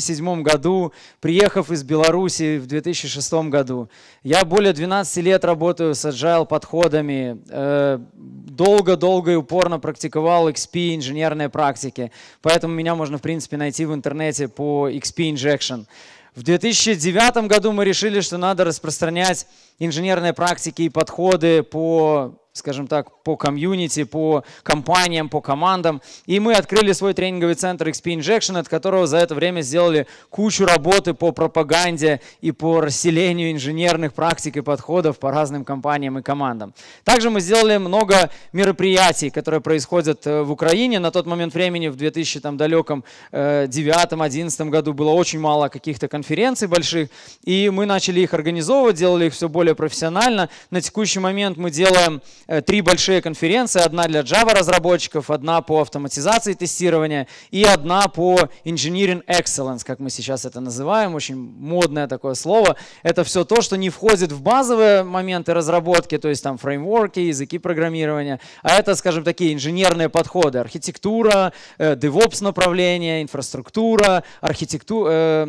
2007 году, приехав из Беларуси в 2006 году. Я более 12 лет работаю с agile подходами, э, долго-долго и упорно практиковал XP инженерные практики, поэтому меня можно, в принципе, найти в интернете по XP Injection. В 2009 году мы решили, что надо распространять инженерные практики и подходы по скажем так, по комьюнити, по компаниям, по командам. И мы открыли свой тренинговый центр XP Injection, от которого за это время сделали кучу работы по пропаганде и по расселению инженерных практик и подходов по разным компаниям и командам. Также мы сделали много мероприятий, которые происходят э, в Украине. На тот момент времени, в 2000 там, далеком 2009-2011 году было очень мало каких-то конференций больших, и мы начали их организовывать, делали их все более профессионально. На текущий момент мы делаем Э, три большие конференции. Одна для Java разработчиков, одна по автоматизации тестирования и одна по Engineering Excellence, как мы сейчас это называем. Очень модное такое слово. Это все то, что не входит в базовые моменты разработки, то есть там фреймворки, языки программирования. А это, скажем, такие инженерные подходы. Архитектура, э, DevOps направление, инфраструктура, архитекту... Э,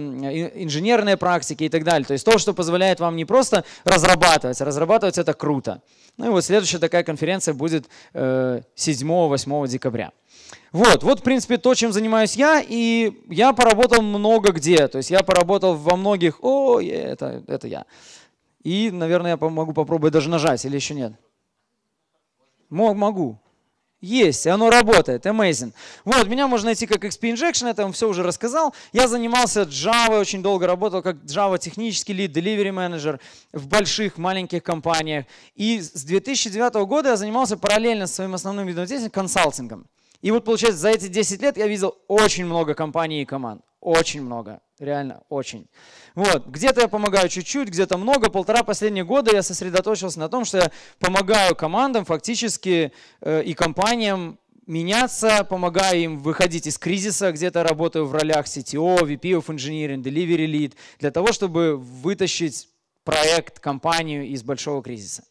инженерные практики и так далее. То есть то, что позволяет вам не просто разрабатывать, а разрабатывать это круто. Ну и вот следующая такая конференция будет 7-8 э, декабря. Вот, вот, в принципе, то, чем занимаюсь я, и я поработал много где. То есть я поработал во многих... О, это, это я. И, наверное, я могу попробовать даже нажать, или еще нет? Могу. Есть, и оно работает. Amazing. Вот, меня можно найти как XP Injection, это вам все уже рассказал. Я занимался Java, очень долго работал как Java технический лид, delivery менеджер в больших, маленьких компаниях. И с 2009 года я занимался параллельно с своим основным видом деятельности консалтингом. И вот, получается, за эти 10 лет я видел очень много компаний и команд. Очень много реально очень. Вот, где-то я помогаю чуть-чуть, где-то много. Полтора последних года я сосредоточился на том, что я помогаю командам фактически э, и компаниям меняться, помогаю им выходить из кризиса, где-то работаю в ролях CTO, VP of Engineering, Delivery Lead, для того, чтобы вытащить проект, компанию из большого кризиса.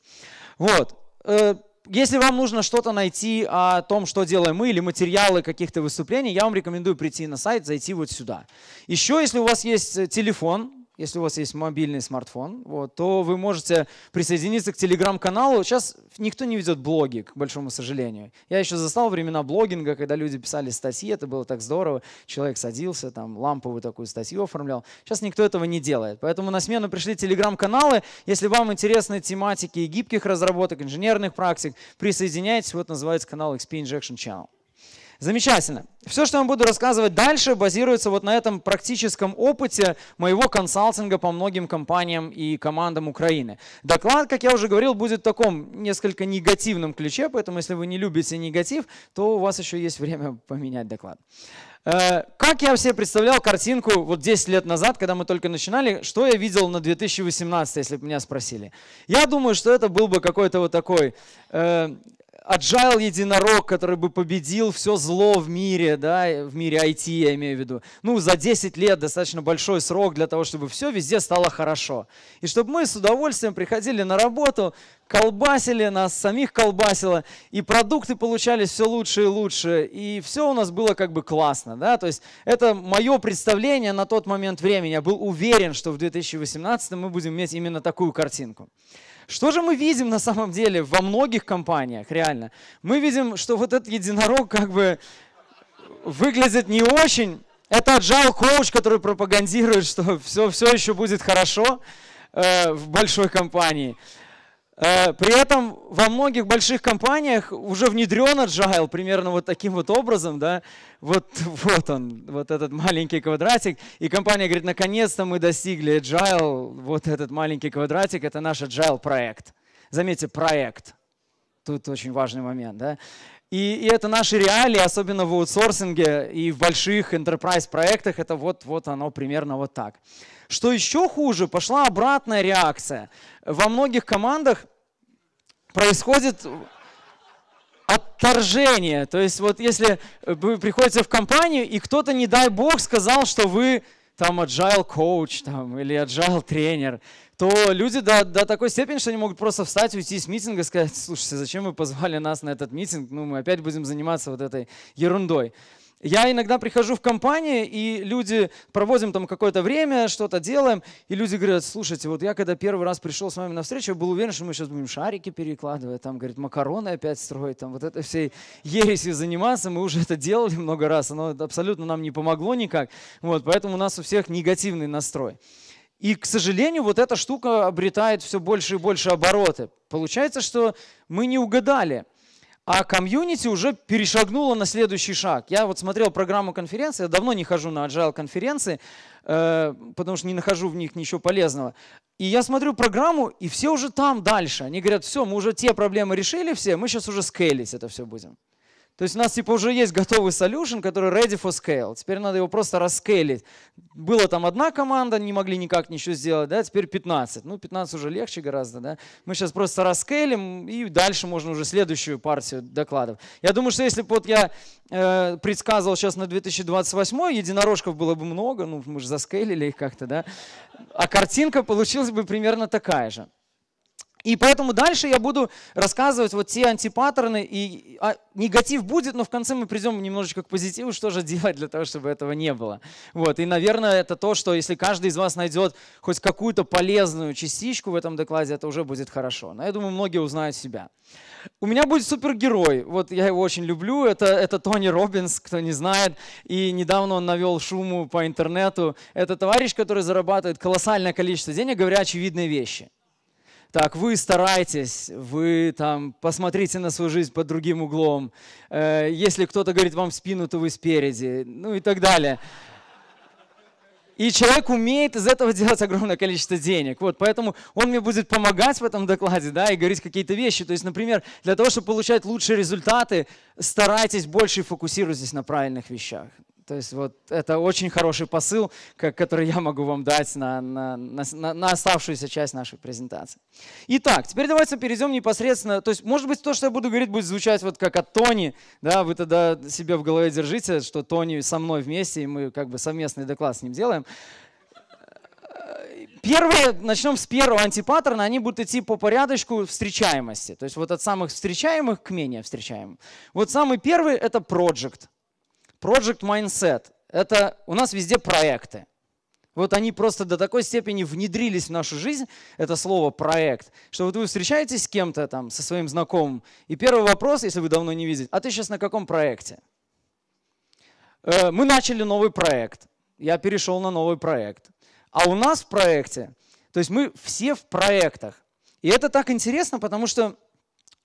Вот. Э, если вам нужно что-то найти о том, что делаем мы, или материалы каких-то выступлений, я вам рекомендую прийти на сайт, зайти вот сюда. Еще, если у вас есть э, телефон, если у вас есть мобильный смартфон, вот, то вы можете присоединиться к телеграм-каналу. Сейчас никто не ведет блоги, к большому сожалению. Я еще застал времена блогинга, когда люди писали статьи, это было так здорово. Человек садился, там ламповую такую статью оформлял. Сейчас никто этого не делает. Поэтому на смену пришли телеграм-каналы. Если вам интересны тематики и гибких разработок, инженерных практик, присоединяйтесь. Вот называется канал XP Injection Channel. Замечательно. Все, что я вам буду рассказывать дальше, базируется вот на этом практическом опыте моего консалтинга по многим компаниям и командам Украины. Доклад, как я уже говорил, будет в таком несколько негативном ключе, поэтому если вы не любите негатив, то у вас еще есть время поменять доклад. Э, как я себе представлял картинку вот 10 лет назад, когда мы только начинали, что я видел на 2018, если бы меня спросили? Я думаю, что это был бы какой-то вот такой э, agile единорог, который бы победил все зло в мире, да, в мире IT, я имею в виду. Ну, за 10 лет достаточно большой срок для того, чтобы все везде стало хорошо. И чтобы мы с удовольствием приходили на работу, колбасили, нас самих колбасило, и продукты получались все лучше и лучше, и все у нас было как бы классно, да, то есть это мое представление на тот момент времени, я был уверен, что в 2018 мы будем иметь именно такую картинку. Что же мы видим на самом деле во многих компаниях, реально? Мы видим, что вот этот единорог как бы выглядит не очень. Это agile коуч, который пропагандирует, что все, все еще будет хорошо э, в большой компании. Э, при этом во многих больших компаниях уже внедрен agile примерно вот таким вот образом, да, вот, вот он, вот этот маленький квадратик, и компания говорит, наконец-то мы достигли agile, вот этот маленький квадратик, это наш agile проект. Заметьте, проект. Тут очень важный момент, да. И, и это наши реалии, особенно в аутсорсинге и в больших enterprise проектах, это вот, вот оно примерно вот так. Что еще хуже, пошла обратная реакция. Во многих командах происходит отторжение. То есть вот если э, вы приходите в компанию, и кто-то, не дай бог, сказал, что вы там agile coach там, или agile тренер, то люди до, до такой степени, что они могут просто встать, уйти с митинга и сказать, слушайте, зачем вы позвали нас на этот митинг, ну мы опять будем заниматься вот этой ерундой. Я иногда прихожу в компании, и люди, проводим там какое-то время, что-то делаем, и люди говорят, слушайте, вот я когда первый раз пришел с вами на встречу, я был уверен, что мы сейчас будем шарики перекладывать, там, говорит, макароны опять строить, там, вот это всей ересью заниматься, мы уже это делали много раз, оно абсолютно нам не помогло никак, вот, поэтому у нас у всех негативный настрой. И, к сожалению, вот эта штука обретает все больше и больше обороты. Получается, что мы не угадали – а комьюнити уже перешагнуло на следующий шаг. Я вот смотрел программу конференции, я давно не хожу на agile конференции, э, потому что не нахожу в них ничего полезного. И я смотрю программу, и все уже там дальше. Они говорят, все, мы уже те проблемы решили все, мы сейчас уже скейлить это все будем. То есть у нас типа уже есть готовый solution, который ready for scale. Теперь надо его просто раскейлить. Было там одна команда, не могли никак ничего сделать, да, теперь 15. Ну, 15 уже легче гораздо, да. Мы сейчас просто раскейлим, и дальше можно уже следующую партию докладов. Я думаю, что если бы вот я э, предсказывал сейчас на 2028, единорожков было бы много, ну, мы же заскейлили их как-то, да. А картинка получилась бы примерно такая же. И поэтому дальше я буду рассказывать вот те антипаттерны, и а, негатив будет, но в конце мы придем немножечко к позитиву, что же делать для того, чтобы этого не было. Вот. И, наверное, это то, что если каждый из вас найдет хоть какую-то полезную частичку в этом докладе, это уже будет хорошо. Но я думаю, многие узнают себя. У меня будет супергерой, вот я его очень люблю, это, это Тони Робинс, кто не знает, и недавно он навел шуму по интернету. Это товарищ, который зарабатывает колоссальное количество денег, говоря очевидные вещи так, вы стараетесь, вы там посмотрите на свою жизнь под другим углом, э, если кто-то говорит вам в спину, то вы спереди, ну и так далее. И человек умеет из этого делать огромное количество денег. Вот, поэтому он мне будет помогать в этом докладе, да, и говорить какие-то вещи. То есть, например, для того, чтобы получать лучшие результаты, старайтесь больше и фокусируйтесь на правильных вещах. То есть вот это очень хороший посыл, который я могу вам дать на, на, на, на оставшуюся часть нашей презентации. Итак, теперь давайте перейдем непосредственно. То есть, может быть, то, что я буду говорить, будет звучать вот как от Тони. Да, вы тогда себе в голове держите, что Тони со мной вместе, и мы как бы совместный доклад с ним делаем. Первые, начнем с первого антипаттерна, они будут идти по порядочку встречаемости. То есть вот от самых встречаемых к менее встречаемым. Вот самый первый — это project. Project Mindset – это у нас везде проекты. Вот они просто до такой степени внедрились в нашу жизнь, это слово «проект», что вот вы встречаетесь с кем-то там, со своим знакомым, и первый вопрос, если вы давно не видели, а ты сейчас на каком проекте? Э, мы начали новый проект, я перешел на новый проект. А у нас в проекте, то есть мы все в проектах. И это так интересно, потому что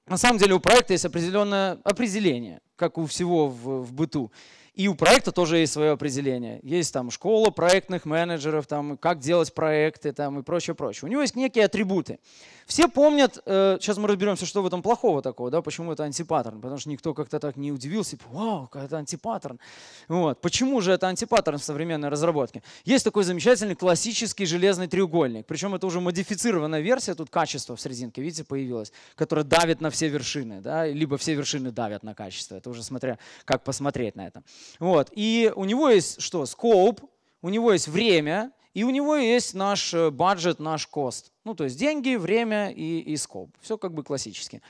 на самом деле у проекта есть определенное определение, как у всего в, в быту. И у проекта тоже есть свое определение. Есть там школа проектных менеджеров, там, как делать проекты там, и прочее, прочее. У него есть некие атрибуты. Все помнят, э, сейчас мы разберемся, что в этом плохого такого, да, почему это антипаттерн, потому что никто как-то так не удивился, типа, вау, это антипаттерн. Вот. Почему же это антипаттерн в современной разработке? Есть такой замечательный классический железный треугольник, причем это уже модифицированная версия, тут качество в срезинке, видите, появилось, которое давит на все вершины, да, либо все вершины давят на качество, это уже смотря как посмотреть на это. Вот. И у него есть что? Скоуп, у него есть время, и у него есть наш э, бюджет, наш кост. Ну, то есть деньги, время и, и скоп. Все как бы классически.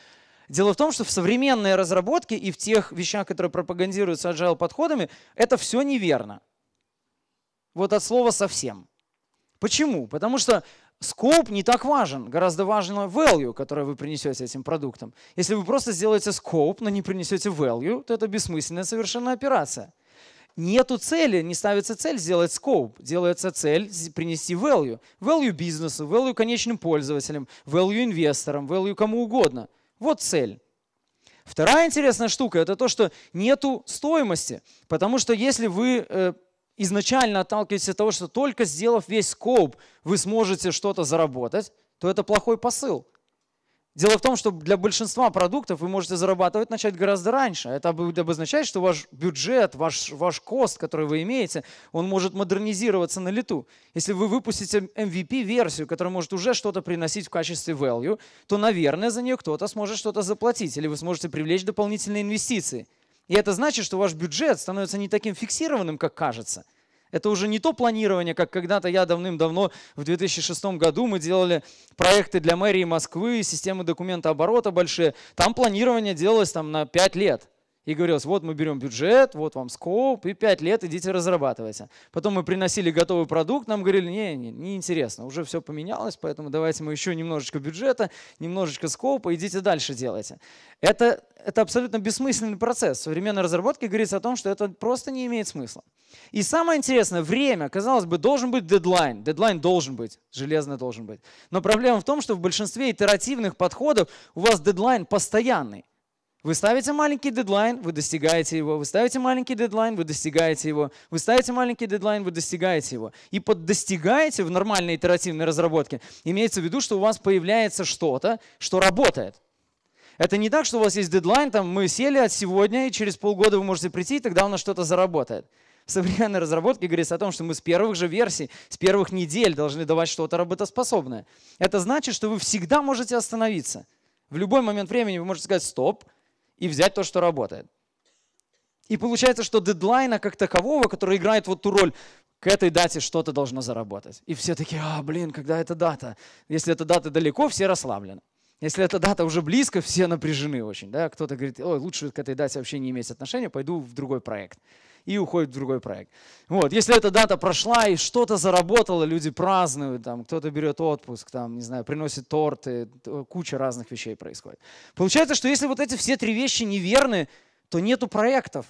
Дело в том, что в современной разработке и в тех вещах, которые пропагандируются agile подходами, это все неверно. Вот от слова совсем. Почему? Потому что Скоп не так важен, гораздо важно value, которое вы принесете этим продуктом. Если вы просто сделаете скоп, но не принесете value, то это бессмысленная совершенно операция. Нету цели, не ставится цель сделать скоп, делается цель принести value. Value бизнесу, value конечным пользователям, value инвесторам, value кому угодно. Вот цель. Вторая интересная штука – это то, что нету стоимости. Потому что если вы э, изначально отталкиваетесь от того, что только сделав весь скоп, вы сможете что-то заработать, то это плохой посыл. Дело в том, что для большинства продуктов вы можете зарабатывать начать гораздо раньше. Это обозначает, что ваш бюджет, ваш, ваш кост, который вы имеете, он может модернизироваться на лету. Если вы выпустите MVP-версию, которая может уже что-то приносить в качестве value, то, наверное, за нее кто-то сможет что-то заплатить, или вы сможете привлечь дополнительные инвестиции – и это значит, что ваш бюджет становится не таким фиксированным, как кажется. Это уже не то планирование, как когда-то я давным-давно, в 2006 году, мы делали проекты для мэрии Москвы, системы документа оборота большие. Там планирование делалось там, на 5 лет и говорилось, вот мы берем бюджет, вот вам скоп, и пять лет идите разрабатывайте. Потом мы приносили готовый продукт, нам говорили, не, не, не интересно, уже все поменялось, поэтому давайте мы еще немножечко бюджета, немножечко скопа, идите дальше делайте. Это, это абсолютно бессмысленный процесс. В современной разработке говорится о том, что это просто не имеет смысла. И самое интересное, время, казалось бы, должен быть дедлайн. Дедлайн должен быть, железно должен быть. Но проблема в том, что в большинстве итеративных подходов у вас дедлайн постоянный. Вы ставите маленький дедлайн, вы достигаете его. Вы ставите маленький дедлайн, вы достигаете его. Вы ставите маленький дедлайн, вы достигаете его. И под достигаете в нормальной итеративной разработке имеется в виду, что у вас появляется что-то, что работает. Это не так, что у вас есть дедлайн, там мы сели от а сегодня, и через полгода вы можете прийти, и тогда у нас что-то заработает. В современной разработке говорится о том, что мы с первых же версий, с первых недель должны давать что-то работоспособное. Это значит, что вы всегда можете остановиться. В любой момент времени вы можете сказать «стоп», и взять то, что работает. И получается, что дедлайна как такового, который играет вот ту роль, к этой дате что-то должно заработать. И все такие, а, блин, когда эта дата? Если эта дата далеко, все расслаблены. Если эта дата уже близко, все напряжены очень. Да? Кто-то говорит, ой, лучше к этой дате вообще не иметь отношения, пойду в другой проект и уходит в другой проект. Вот, если эта дата прошла и что-то заработало, люди празднуют, там, кто-то берет отпуск, там, не знаю, приносит торты, куча разных вещей происходит. Получается, что если вот эти все три вещи неверны, то нету проектов.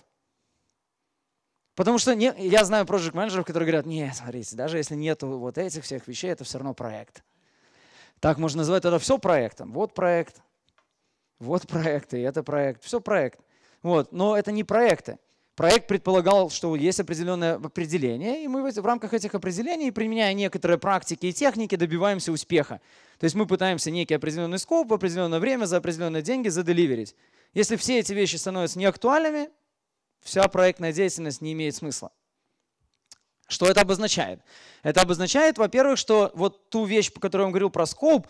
Потому что не, я знаю project менеджеров, которые говорят, нет, смотрите, даже если нету вот этих всех вещей, это все равно проект. Так можно назвать это все проектом. Вот проект, вот проекты, это проект, все проект. Вот, но это не проекты. Проект предполагал, что есть определенное определение, и мы в рамках этих определений, применяя некоторые практики и техники, добиваемся успеха. То есть мы пытаемся некий определенный скоп в определенное время за определенные деньги заделиверить. Если все эти вещи становятся неактуальными, вся проектная деятельность не имеет смысла. Что это обозначает? Это обозначает, во-первых, что вот ту вещь, по которой я говорил про скоп,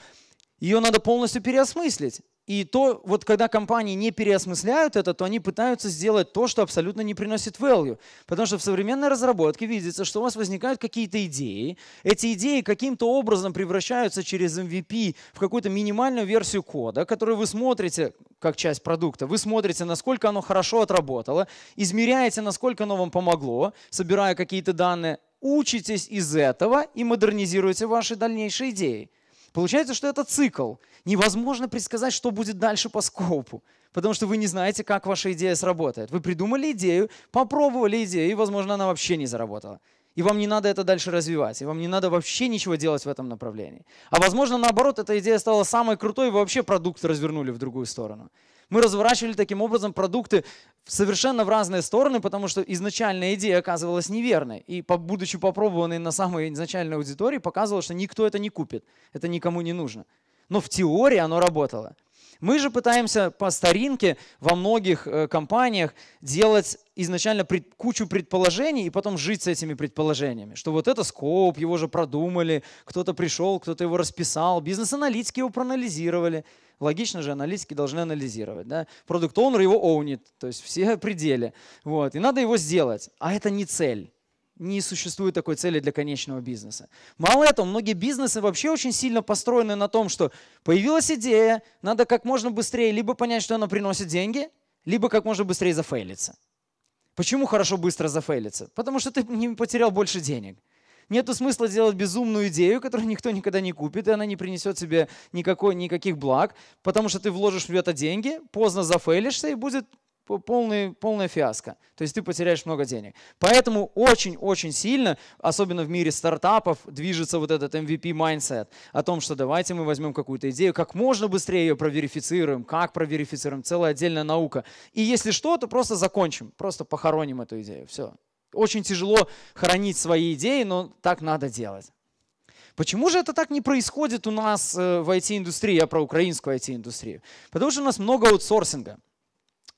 ее надо полностью переосмыслить. И то, вот когда компании не переосмысляют это, то они пытаются сделать то, что абсолютно не приносит value. Потому что в современной разработке видится, что у вас возникают какие-то идеи. Эти идеи каким-то образом превращаются через MVP в какую-то минимальную версию кода, которую вы смотрите как часть продукта. Вы смотрите, насколько оно хорошо отработало, измеряете, насколько оно вам помогло, собирая какие-то данные, учитесь из этого и модернизируете ваши дальнейшие идеи. Получается, что это цикл. Невозможно предсказать, что будет дальше по скопу, потому что вы не знаете, как ваша идея сработает. Вы придумали идею, попробовали идею, и, возможно, она вообще не заработала. И вам не надо это дальше развивать, и вам не надо вообще ничего делать в этом направлении. А возможно, наоборот, эта идея стала самой крутой, и вы вообще продукт развернули в другую сторону. Мы разворачивали таким образом продукты совершенно в разные стороны, потому что изначальная идея оказывалась неверной. И, будучи попробованной на самой изначальной аудитории, показывала, что никто это не купит. Это никому не нужно. Но в теории оно работало. Мы же пытаемся по старинке во многих э, компаниях делать изначально пред, кучу предположений и потом жить с этими предположениями, что вот это скоп, его же продумали, кто-то пришел, кто-то его расписал, бизнес-аналитики его проанализировали. Логично же, аналитики должны анализировать. Да? Продукт-оунер его оунит, то есть все пределе. Вот. И надо его сделать. А это не цель не существует такой цели для конечного бизнеса. Мало этого, многие бизнесы вообще очень сильно построены на том, что появилась идея, надо как можно быстрее либо понять, что она приносит деньги, либо как можно быстрее зафейлиться. Почему хорошо быстро зафейлиться? Потому что ты не потерял больше денег. Нету смысла делать безумную идею, которую никто никогда не купит, и она не принесет тебе никакой, никаких благ, потому что ты вложишь в это деньги, поздно зафейлишься, и будет полный, полная фиаско. То есть ты потеряешь много денег. Поэтому очень-очень сильно, особенно в мире стартапов, движется вот этот MVP mindset о том, что давайте мы возьмем какую-то идею, как можно быстрее ее проверифицируем, как проверифицируем, целая отдельная наука. И если что, то просто закончим, просто похороним эту идею. Все. Очень тяжело хранить свои идеи, но так надо делать. Почему же это так не происходит у нас э, в IT-индустрии, я про украинскую IT-индустрию? Потому что у нас много аутсорсинга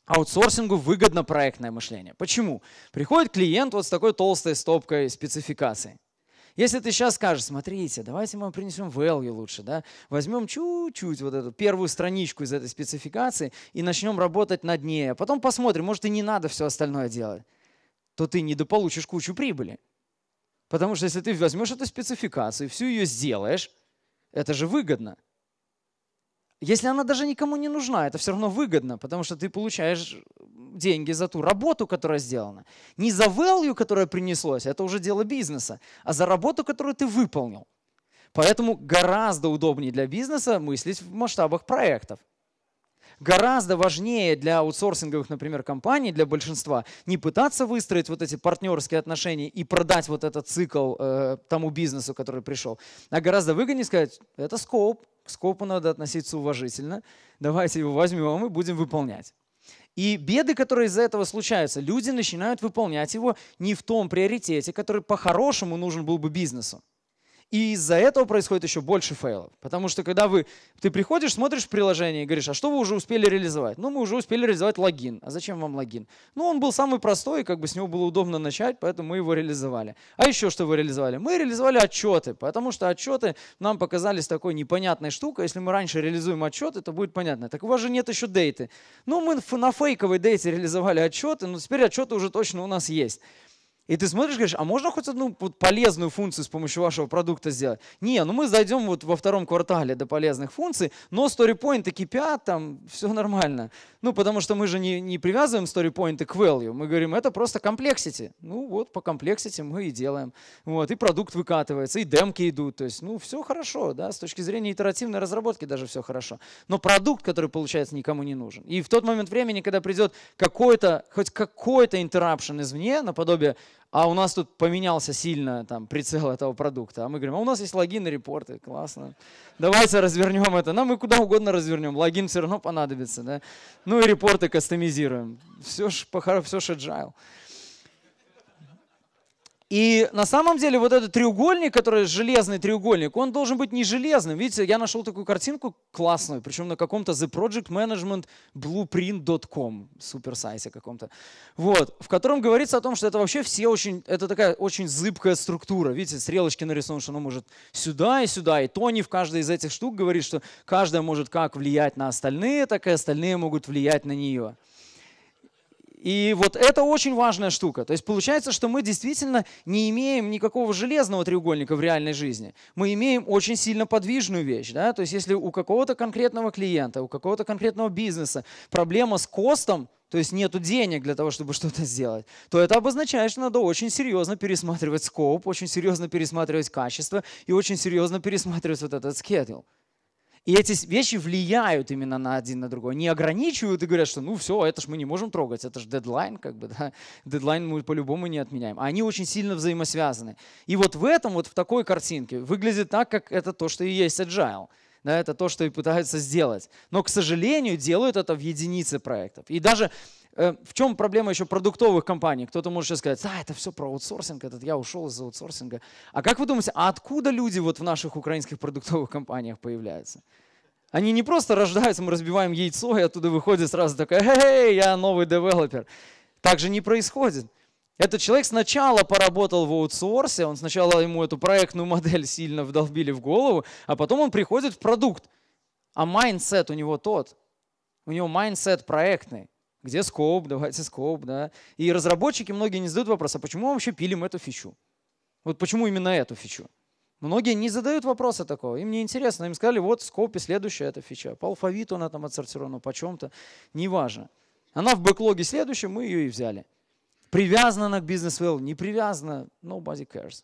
аутсорсингу выгодно проектное мышление. Почему? Приходит клиент вот с такой толстой стопкой спецификаций. Если ты сейчас скажешь, смотрите, давайте мы принесем value лучше, да, возьмем чуть-чуть вот эту первую страничку из этой спецификации и начнем работать над ней, а потом посмотрим, может и не надо все остальное делать, то ты недополучишь кучу прибыли. Потому что если ты возьмешь эту спецификацию, всю ее сделаешь, это же выгодно. Если она даже никому не нужна, это все равно выгодно, потому что ты получаешь деньги за ту работу, которая сделана. Не за value, которая принеслось, это уже дело бизнеса, а за работу, которую ты выполнил. Поэтому гораздо удобнее для бизнеса мыслить в масштабах проектов. Гораздо важнее для аутсорсинговых, например, компаний, для большинства, не пытаться выстроить вот эти партнерские отношения и продать вот этот цикл э, тому бизнесу, который пришел, а гораздо выгоднее сказать, это скоп, к скопу надо относиться уважительно. Давайте его возьмем и а будем выполнять. И беды, которые из-за этого случаются, люди начинают выполнять его не в том приоритете, который по-хорошему нужен был бы бизнесу. И из-за этого происходит еще больше фейлов. Потому что когда вы, ты приходишь, смотришь приложение и говоришь, а что вы уже успели реализовать? Ну, мы уже успели реализовать логин. А зачем вам логин? Ну, он был самый простой, как бы с него было удобно начать, поэтому мы его реализовали. А еще что вы реализовали? Мы реализовали отчеты, потому что отчеты нам показались такой непонятной штукой. Если мы раньше реализуем отчет, это будет понятно. Так у вас же нет еще дейты. Ну, мы на фейковой дейте реализовали отчеты, но теперь отчеты уже точно у нас есть. И ты смотришь, говоришь, а можно хоть одну полезную функцию с помощью вашего продукта сделать? Не, ну мы зайдем вот во втором квартале до полезных функций, но сторипоинты кипят, там все нормально. Ну, потому что мы же не, не привязываем сторипоинты к value, мы говорим, это просто комплексити. Ну вот, по комплексити мы и делаем. Вот, и продукт выкатывается, и демки идут. То есть, ну, все хорошо, да, с точки зрения итеративной разработки даже все хорошо. Но продукт, который получается, никому не нужен. И в тот момент времени, когда придет какой-то, хоть какой-то интерапшн извне, наподобие а у нас тут поменялся сильно там, прицел этого продукта. А мы говорим, а у нас есть логин и репорты, классно. Давайте развернем это. Нам мы куда угодно развернем, логин все равно понадобится. Да? Ну и репорты кастомизируем. Все ж, все ж agile. И на самом деле вот этот треугольник, который железный треугольник, он должен быть не железным. Видите, я нашел такую картинку классную, причем на каком-то The Project Management Blueprint.com, суперсайте каком-то, вот, в котором говорится о том, что это вообще все очень, это такая очень зыбкая структура. Видите, стрелочки нарисованы, что она может сюда и сюда, и Тони в каждой из этих штук говорит, что каждая может как влиять на остальные, так и остальные могут влиять на нее. И вот это очень важная штука. То есть получается, что мы действительно не имеем никакого железного треугольника в реальной жизни. Мы имеем очень сильно подвижную вещь. Да? То есть если у какого-то конкретного клиента, у какого-то конкретного бизнеса проблема с костом, то есть нет денег для того, чтобы что-то сделать, то это обозначает, что надо очень серьезно пересматривать скоп, очень серьезно пересматривать качество и очень серьезно пересматривать вот этот schedule. И эти вещи влияют именно на один на другой. Не ограничивают и говорят, что ну все, это ж мы не можем трогать, это же дедлайн, как бы, да. Дедлайн мы по-любому не отменяем. А они очень сильно взаимосвязаны. И вот в этом, вот в такой картинке выглядит так, как это то, что и есть agile. Да, это то, что и пытаются сделать. Но, к сожалению, делают это в единице проектов. И даже Э, в чем проблема еще продуктовых компаний? Кто-то может сейчас сказать, а, это все про аутсорсинг, этот я ушел из аутсорсинга. А как вы думаете, а откуда люди вот в наших украинских продуктовых компаниях появляются? Они не просто рождаются, мы разбиваем яйцо, и оттуда выходит сразу такая, эй, я новый девелопер. Так же не происходит. Этот человек сначала поработал в аутсорсе, он сначала ему эту проектную модель сильно вдолбили в голову, а потом он приходит в продукт. А майндсет у него тот. У него майндсет проектный где скоп, давайте скоп, да. И разработчики многие не задают вопрос, а почему мы вообще пилим эту фичу? Вот почему именно эту фичу? Многие не задают вопроса такого. Им не интересно. Им сказали, вот в скопе следующая эта фича. По алфавиту она там отсортирована, по чем-то. Неважно. Она в бэклоге следующая, мы ее и взяли. Привязана она к бизнес value, не привязана, nobody cares.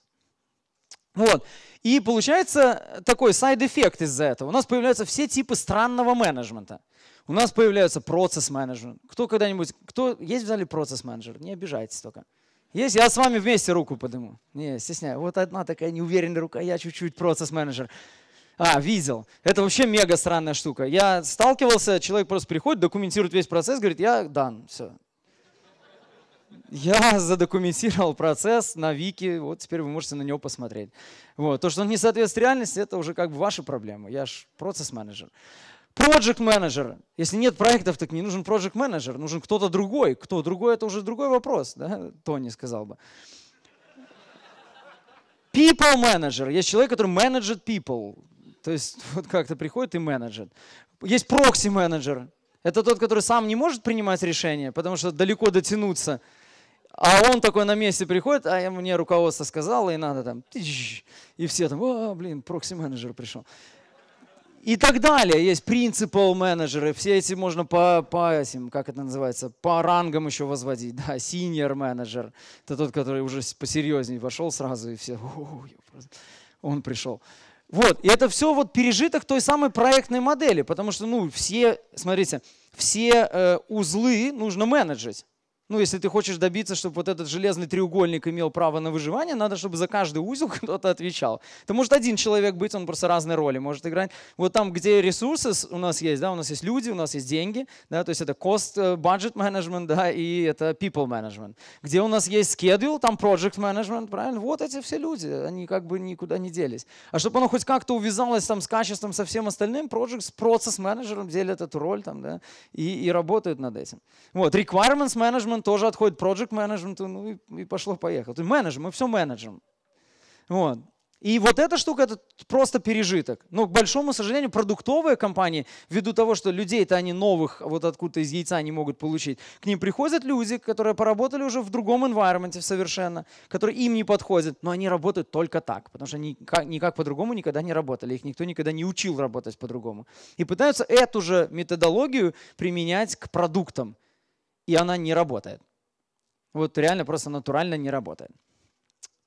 Вот. И получается такой сайд-эффект из-за этого. У нас появляются все типы странного менеджмента. У нас появляется процесс-менеджер. Кто когда-нибудь, кто есть в зале процесс-менеджер? Не обижайтесь только. Есть, я с вами вместе руку подниму. Не, стесняю. Вот одна такая неуверенная рука, я чуть-чуть процесс-менеджер. А, видел. Это вообще мега странная штука. Я сталкивался, человек просто приходит, документирует весь процесс, говорит, я дан, все. Я задокументировал процесс на Вики, вот теперь вы можете на него посмотреть. Вот. То, что он не соответствует реальности, это уже как бы ваши проблемы. Я же процесс-менеджер. Project менеджер. Если нет проектов, так не нужен project менеджер, нужен кто-то другой. Кто другой, это уже другой вопрос, да? Тони сказал бы. People менеджер. Есть человек, который менеджит people. То есть вот как-то приходит и менеджит. Есть прокси менеджер. Это тот, который сам не может принимать решения, потому что далеко дотянуться. А он такой на месте приходит, а мне руководство сказало, и надо там. И все там, а, блин, прокси менеджер пришел и так далее. Есть принципал менеджеры, все эти можно по, по этим, как это называется, по рангам еще возводить. Да, senior менеджер, это тот, который уже посерьезнее вошел сразу, и все, он пришел. Вот, и это все вот пережиток той самой проектной модели, потому что, ну, все, смотрите, все э, узлы нужно менеджить ну, если ты хочешь добиться, чтобы вот этот железный треугольник имел право на выживание, надо, чтобы за каждый узел кто-то отвечал. Это может один человек быть, он просто разные роли может играть. Вот там, где ресурсы у нас есть, да, у нас есть люди, у нас есть деньги, да, то есть это cost э, budget management, да, и это people management. Где у нас есть schedule, там project management, правильно? Вот эти все люди, они как бы никуда не делись. А чтобы оно хоть как-то увязалось там с качеством, со всем остальным, project с процесс менеджером делит эту роль там, да, и, и работают над этим. Вот, requirements management тоже отходит проект менеджменту, ну и, и пошло-поехало. Менеджер, мы все менеджем. Вот. И вот эта штука, это просто пережиток. Но, к большому сожалению, продуктовые компании, ввиду того, что людей-то они новых вот откуда-то из яйца не могут получить, к ним приходят люди, которые поработали уже в другом инвайрменте совершенно, которые им не подходят, но они работают только так, потому что они никак, никак по-другому никогда не работали, их никто никогда не учил работать по-другому. И пытаются эту же методологию применять к продуктам и она не работает. Вот реально просто натурально не работает.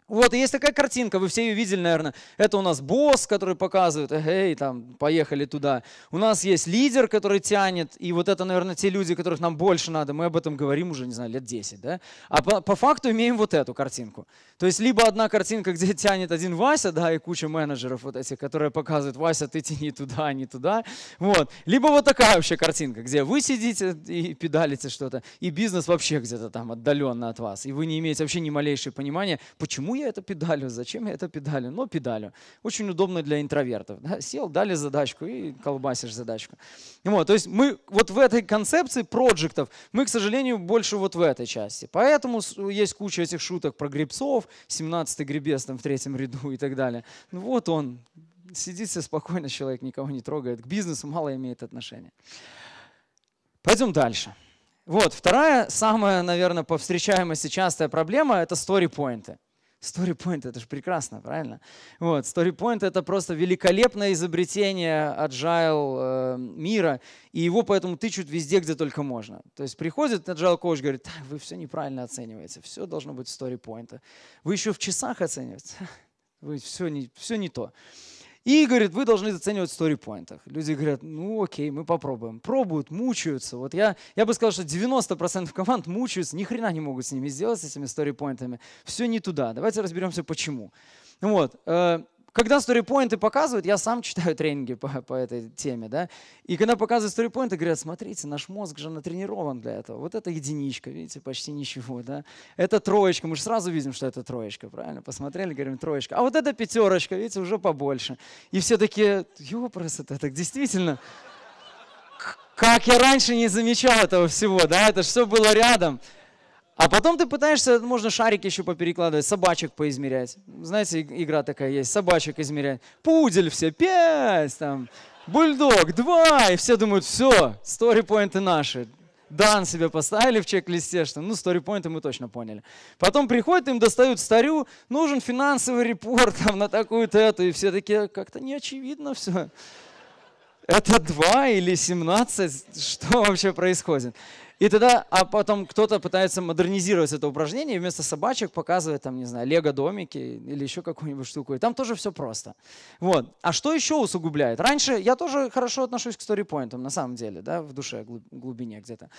Вот, есть такая картинка, вы все ее видели, наверное. Это у нас босс, который показывает, эй, там, поехали туда. У нас есть лидер, который тянет, и вот это, наверное, те люди, которых нам больше надо. Мы об этом говорим уже, не знаю, лет 10, да? А по, по факту имеем вот эту картинку. То есть либо одна картинка, где тянет один Вася, да, и куча менеджеров вот этих, которые показывают, Вася, ты тяни туда, а не туда. Вот. Либо вот такая вообще картинка, где вы сидите и педалите что-то, и бизнес вообще где-то там отдаленно от вас, и вы не имеете вообще ни малейшего понимания, почему я это педалю, зачем я это педалю, но педалю. Очень удобно для интровертов. Да? Сел, дали задачку и колбасишь задачку. Вот, то есть мы вот в этой концепции проектов, мы, к сожалению, больше вот в этой части. Поэтому есть куча этих шуток про грибцов, 17-й гребец там в третьем ряду и так далее. Ну вот он, сидит себе спокойно, человек никого не трогает, к бизнесу мало имеет отношения. Пойдем дальше. Вот, вторая, самая, наверное, повстречаемая сейчас частая проблема – это Story поинты StoryPoint — это же прекрасно, правильно? Вот, StoryPoint — это просто великолепное изобретение agile э, мира, и его поэтому тычут везде, где только можно. То есть приходит agile коуч, говорит, вы все неправильно оцениваете, все должно быть StoryPoint. Вы еще в часах оцениваете, вы все не, все не то. И говорит, вы должны заценивать в сторипоинтах. Люди говорят, ну окей, мы попробуем. Пробуют, мучаются. Вот я, я бы сказал, что 90% команд мучаются, ни хрена не могут с ними сделать, с этими сторипоинтами. Все не туда. Давайте разберемся, почему. Вот. Э, когда сторипоинты показывают, я сам читаю тренинги по, по этой теме, да, и когда показывают сторипоинты, говорят, смотрите, наш мозг же натренирован для этого. Вот это единичка, видите, почти ничего, да. Это троечка, мы же сразу видим, что это троечка, правильно? Посмотрели, говорим, троечка. А вот это пятерочка, видите, уже побольше. И все такие, ёпрос, это так действительно как я раньше не замечал этого всего, да, это все было рядом. А потом ты пытаешься, можно шарик еще поперекладывать, собачек поизмерять. Знаете, игра такая есть, собачек измерять. Пудель все, пять, там, бульдог, два. И все думают, все, сторипоинты наши. Дан себе поставили в чек-листе, что ну, сторипоинты мы точно поняли. Потом приходят, им достают старю, нужен финансовый репорт там, на такую-то эту, и все такие, как-то не очевидно все. Это 2 или 17? Что вообще происходит? И тогда, а потом кто-то пытается модернизировать это упражнение, и вместо собачек показывает там, не знаю, лего-домики или еще какую-нибудь штуку. И там тоже все просто. Вот. А что еще усугубляет? Раньше я тоже хорошо отношусь к сторипоинтам, на самом деле, да, в душе, глубине где-то.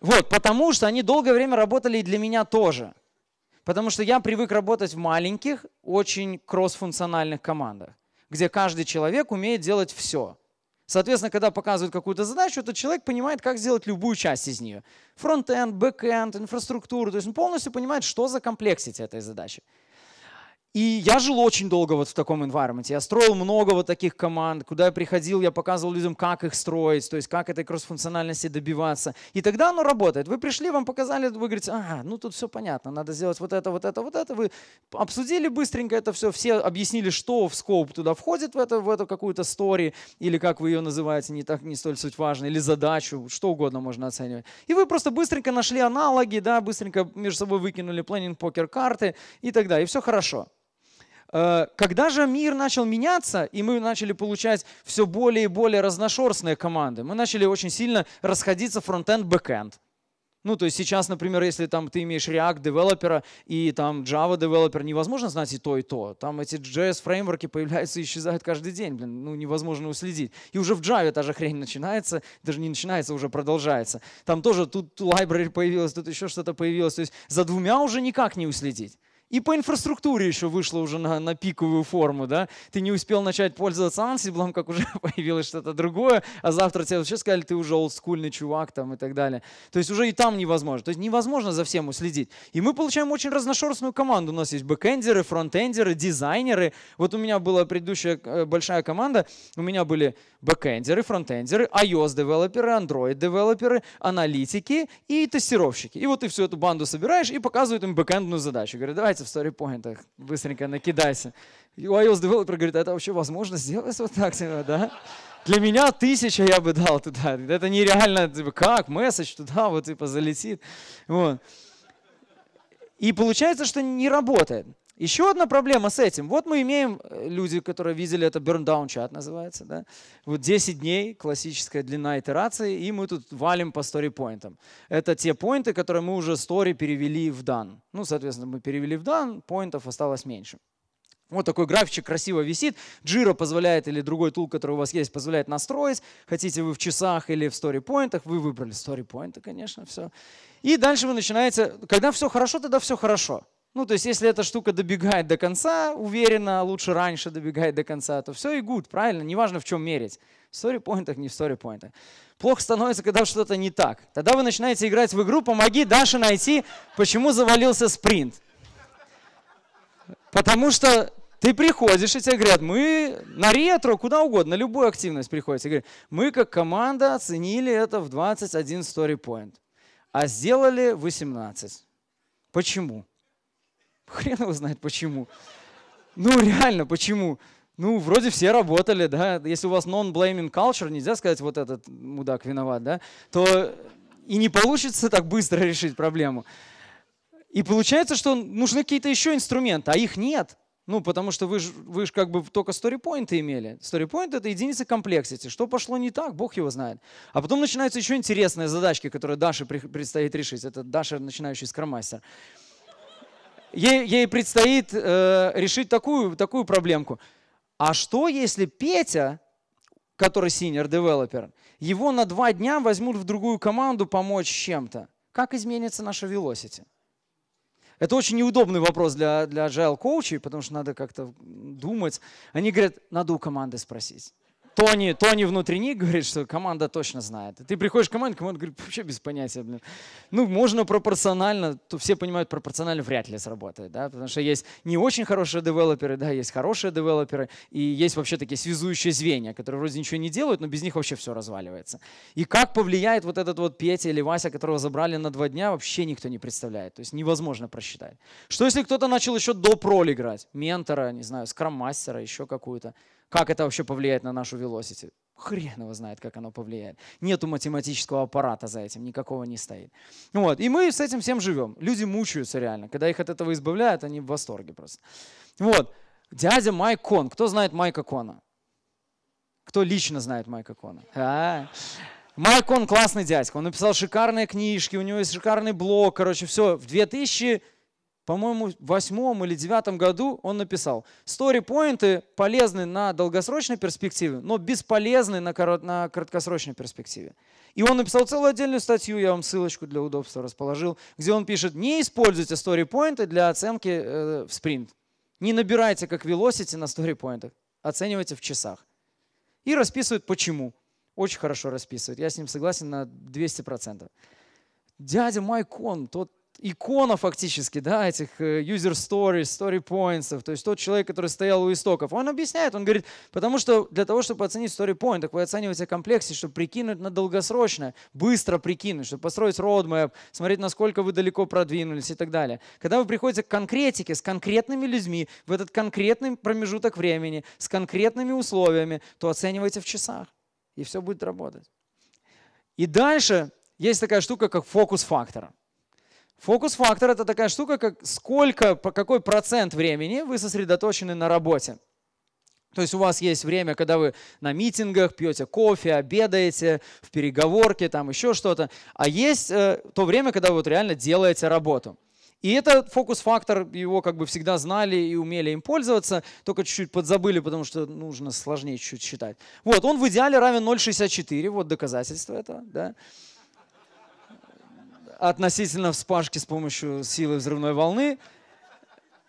Вот, потому что они долгое время работали и для меня тоже. Потому что я привык работать в маленьких, очень кроссфункциональных командах, где каждый человек умеет делать все. Соответственно, когда показывают какую-то задачу, этот человек понимает, как сделать любую часть из нее. Фронт-энд, бэк-энд, инфраструктуру. То есть он полностью понимает, что за комплексити этой задачи. И я жил очень долго вот в таком инвайрменте. Я строил много вот таких команд. Куда я приходил, я показывал людям, как их строить, то есть как этой кроссфункциональности добиваться. И тогда оно работает. Вы пришли, вам показали, вы говорите, ага, ну тут все понятно, надо сделать вот это, вот это, вот это. Вы обсудили быстренько это все, все объяснили, что в скоп туда входит, в, это, в эту какую-то стори или как вы ее называете, не, так, не столь суть важно, или задачу, что угодно можно оценивать. И вы просто быстренько нашли аналоги, да, быстренько между собой выкинули планинг покер карты и так далее. И все хорошо. Э, когда же мир начал меняться, и мы начали получать все более и более разношерстные команды, мы начали очень сильно расходиться фронтенд, бэкенд. Ну, то есть сейчас, например, если там ты имеешь React девелопера и там Java девелопер, невозможно знать и то, и то. Там эти JS фреймворки появляются и исчезают каждый день, блин, ну невозможно уследить. И уже в Java та же хрень начинается, даже не начинается, уже продолжается. Там тоже тут library появилась, тут еще что-то появилось. То есть за двумя уже никак не уследить. И по инфраструктуре еще вышло уже на, на пиковую форму, да? Ты не успел начать пользоваться ансиблом, как уже появилось что-то другое, а завтра тебе вообще сказали, ты уже олдскульный чувак там и так далее. То есть уже и там невозможно. То есть невозможно за всем уследить. И мы получаем очень разношерстную команду. У нас есть бэкендеры, фронтендеры, дизайнеры. Вот у меня была предыдущая э, большая команда, у меня были бэкендеры, фронтендеры, iOS-девелоперы, Android-девелоперы, аналитики и тестировщики. И вот ты всю эту банду собираешь и показывают им бэкэндную задачу. Говорят, давайте в сторипоинтах быстренько накидайся. И iOS-девелопер говорит, это вообще возможно сделать вот так, типа, да? Для меня тысяча я бы дал туда. Это нереально, типа, как, месседж туда, вот, типа, залетит. Вот. И получается, что не работает. Еще одна проблема с этим. Вот мы имеем э, люди, которые видели это burn down чат называется. Да? Вот 10 дней, классическая длина итерации, и мы тут валим по story поинтам Это те поинты, которые мы уже story перевели в дан. Ну, соответственно, мы перевели в дан, поинтов осталось меньше. Вот такой графичек красиво висит. Jira позволяет или другой тул, который у вас есть, позволяет настроить. Хотите вы в часах или в story сторипоинтах, вы выбрали story сторипоинты, конечно, все. И дальше вы начинаете, когда все хорошо, тогда все хорошо. Ну, то есть, если эта штука добегает до конца, уверенно, лучше раньше добегает до конца, то все и good, правильно? Неважно, в чем мерить. В сторипоинтах, не в сторипоинтах. Плохо становится, когда что-то не так. Тогда вы начинаете играть в игру «Помоги Даше найти, почему завалился спринт». Потому что ты приходишь, и тебе говорят, мы на ретро, куда угодно, на любую активность приходите. Говорят, мы как команда оценили это в 21 story point, а сделали 18. Почему? Хрен его знает почему. Ну реально, почему? Ну, вроде все работали, да. Если у вас non-blaming culture, нельзя сказать, вот этот мудак виноват, да, то и не получится так быстро решить проблему. И получается, что нужны какие-то еще инструменты, а их нет. Ну, потому что вы же вы ж как бы только сторипоинты имели. Сторипоинт — это единица комплексити. Что пошло не так, бог его знает. А потом начинаются еще интересные задачки, которые Даше предстоит решить. Это Даша, начинающий скромастер. мастер ей, ей предстоит э, решить такую, такую проблемку. А что, если Петя, который senior developer, его на два дня возьмут в другую команду помочь чем-то? Как изменится наша velocity? Это очень неудобный вопрос для, для agile коучей, потому что надо как-то думать. Они говорят, надо у команды спросить. Тони, Тони внутренний говорит, что команда точно знает. ты приходишь в команду, команда говорит, вообще без понятия, блин. Ну, можно пропорционально, то все понимают, пропорционально вряд ли сработает, да, потому что есть не очень хорошие девелоперы, да, есть хорошие девелоперы, и есть вообще такие связующие звенья, которые вроде ничего не делают, но без них вообще все разваливается. И как повлияет вот этот вот Петя или Вася, которого забрали на два дня, вообще никто не представляет, то есть невозможно просчитать. Что если кто-то начал еще до прол играть, ментора, не знаю, скрам-мастера, еще какую-то, как это вообще повлияет на нашу velocity? Хрен его знает, как оно повлияет. Нету математического аппарата за этим, никакого не стоит. Вот. И мы с этим всем живем. Люди мучаются реально. Когда их от этого избавляют, они в восторге просто. Вот. Дядя Майк Кон. Кто знает Майка Кона? Кто лично знает Майка Кона? А Майк он классный дядька. Он написал шикарные книжки, у него есть шикарный блог. Короче, все. В 2000 по-моему, в восьмом или девятом году он написал, стори-поинты полезны на долгосрочной перспективе, но бесполезны на, корот, на краткосрочной перспективе. И он написал целую отдельную статью, я вам ссылочку для удобства расположил, где он пишет, не используйте стори-поинты для оценки э, в спринт. Не набирайте как velocity на стори-поинтах, оценивайте в часах. И расписывает почему. Очень хорошо расписывает, я с ним согласен на 200%. Дядя Майкон, тот икона фактически, да, этих э, user stories, story points, то есть тот человек, который стоял у истоков, он объясняет, он говорит, потому что для того, чтобы оценить story point, так вы оцениваете комплексы, чтобы прикинуть на долгосрочное, быстро прикинуть, чтобы построить roadmap, смотреть, насколько вы далеко продвинулись и так далее. Когда вы приходите к конкретике с конкретными людьми в этот конкретный промежуток времени, с конкретными условиями, то оценивайте в часах, и все будет работать. И дальше есть такая штука, как фокус фактора. Фокус-фактор – это такая штука, как сколько, какой процент времени вы сосредоточены на работе. То есть у вас есть время, когда вы на митингах пьете кофе, обедаете, в переговорке, там еще что-то. А есть э, то время, когда вы вот реально делаете работу. И этот фокус-фактор, его как бы всегда знали и умели им пользоваться, только чуть-чуть подзабыли, потому что нужно сложнее чуть-чуть считать. Вот, он в идеале равен 0,64, вот доказательство этого, да относительно вспашки с помощью силы взрывной волны.